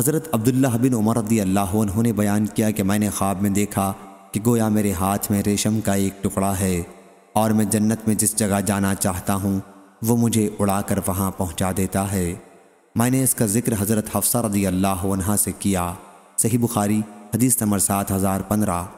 हज़रत अब्दुल्ला बिन उमर रदी अल्लाह उन्होंने बयान किया कि मैंने ख्वाब में देखा कि गोया मेरे हाथ में रेशम का एक टुकड़ा है और मैं जन्नत में जिस जगह जाना चाहता हूँ वो मुझे उड़ा कर वहाँ पहुँचा देता है मैंने इसका ज़िक्र हज़रत हफ्सा रदी अल्लाह से किया सही बुखारी हदीस नंबर सात हज़ार पंद्रह